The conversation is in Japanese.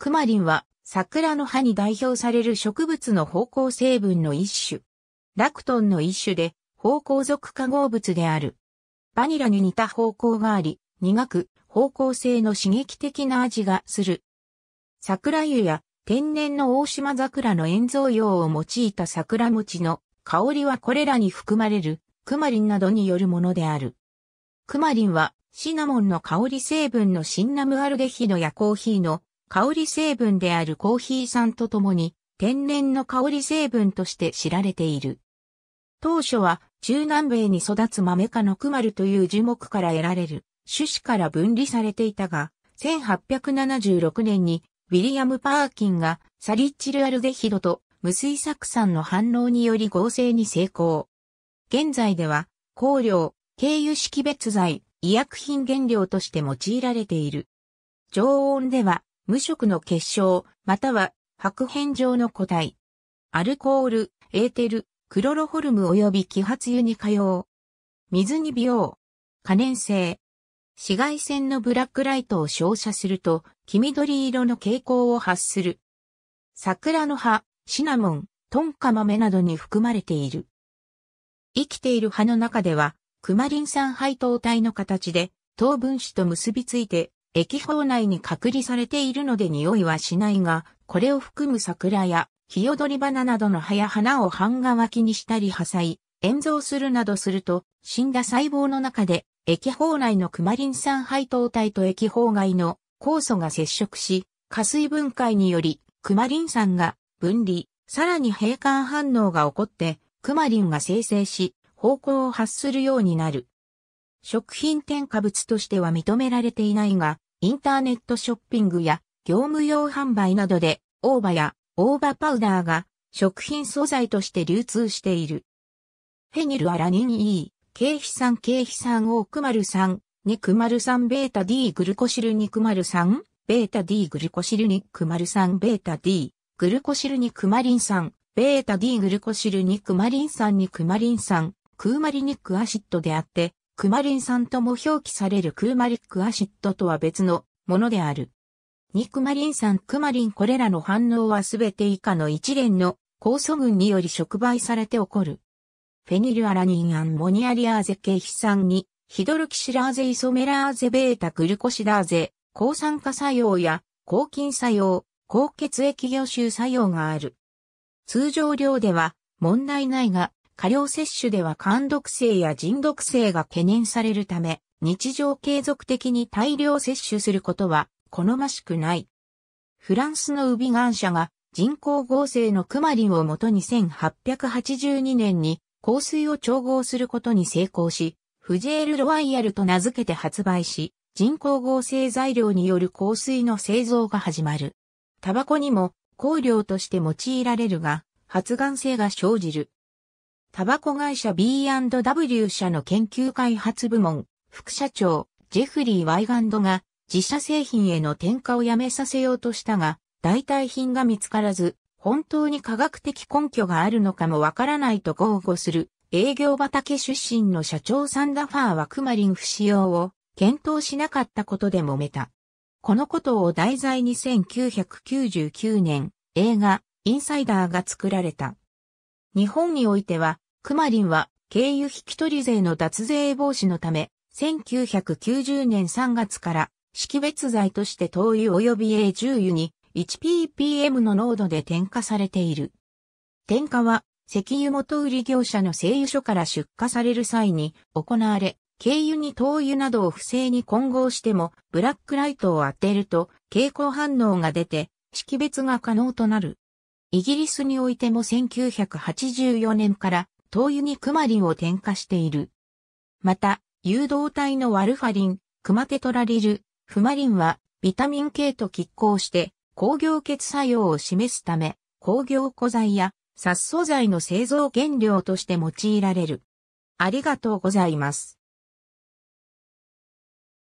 クマリンは桜の葉に代表される植物の芳香成分の一種。ラクトンの一種で芳香属化合物である。バニラに似た芳香があり、苦く芳香性の刺激的な味がする。桜湯や天然の大島桜の塩蔵用を用いた桜餅の香りはこれらに含まれるクマリンなどによるものである。クマリンはシナモンの香り成分のシンナムアルデヒドやコーヒーの香り成分であるコーヒー酸とともに天然の香り成分として知られている。当初は中南米に育つ豆科のクマルという樹木から得られる種子から分離されていたが、1876年にウィリアム・パーキンがサリッチルアルデヒドと無水酢酸の反応により合成に成功。現在では香料、軽油識別剤、医薬品原料として用いられている。常温では無色の結晶、または白変状の個体。アルコール、エーテル、クロロホルム及び揮発油に化用。水に美容。可燃性。紫外線のブラックライトを照射すると、黄緑色の蛍光を発する。桜の葉、シナモン、トンカ豆などに含まれている。生きている葉の中では、クマリン酸配糖体の形で、糖分子と結びついて液泡内に隔離されているので匂いはしないが、これを含む桜や、ヒヨドリ花などの葉や花を半乾きにしたり破砕、塩蔵するなどすると、死んだ細胞の中で、液泡内のクマリン酸配糖体と液泡外の酵素が接触し、加水分解により、クマリン酸が分離、さらに閉管反応が起こって、クマリンが生成し、方向を発するようになる。食品添加物としては認められていないが、インターネットショッピングや業務用販売などで、大葉や大葉パウダーが食品素材として流通している。フェニルアラニン E、経費酸経費酸オークマル酸、肉丸酸ベータ D グルコシル肉丸酸、ベータ D グルコシル肉丸酸ベータ D、グルコシル肉マリン酸、ベータ D グルコシル肉マリン酸クマリン酸、クーマリニックアシッドであって、クマリン酸とも表記されるクーマリックアシッドとは別のものである。ニクマリン酸クマリンこれらの反応はすべて以下の一連の酵素群により触媒されて起こる。フェニルアラニンアンモニアリアーゼ系飛酸にヒドルキシラーゼイソメラーゼベータグルコシダーゼ、抗酸化作用や抗菌作用、高血液凝集作用がある。通常量では問題ないが、過量摂取では肝毒性や腎毒性が懸念されるため、日常継続的に大量摂取することは好ましくない。フランスのウビガン社が人工合成のクマリンをもとに1882年に香水を調合することに成功し、フジェール・ロワイヤルと名付けて発売し、人工合成材料による香水の製造が始まる。タバコにも香料として用いられるが、発がん性が生じる。タバコ会社 B&W 社の研究開発部門、副社長、ジェフリー・ワイガンドが、自社製品への転嫁をやめさせようとしたが、代替品が見つからず、本当に科学的根拠があるのかもわからないと豪語する、営業畑出身の社長サンダファーはクマリン不使用を検討しなかったことで揉めた。このことを題材に1999年、映画、インサイダーが作られた。日本においては、クマリンは経由引き取り税の脱税防止のため、1990年3月から識別剤として灯油及び A10 油に 1ppm の濃度で添加されている。添加は石油元売り業者の製油所から出荷される際に行われ、軽油に灯油などを不正に混合してもブラックライトを当てると蛍光反応が出て識別が可能となる。イギリスにおいても1984年から灯油にクマリンを添加している。また、誘導体のワルファリン、クマテトラリル、フマリンはビタミン K と拮抗して工業血作用を示すため工業古材や殺素材の製造原料として用いられる。ありがとうございます。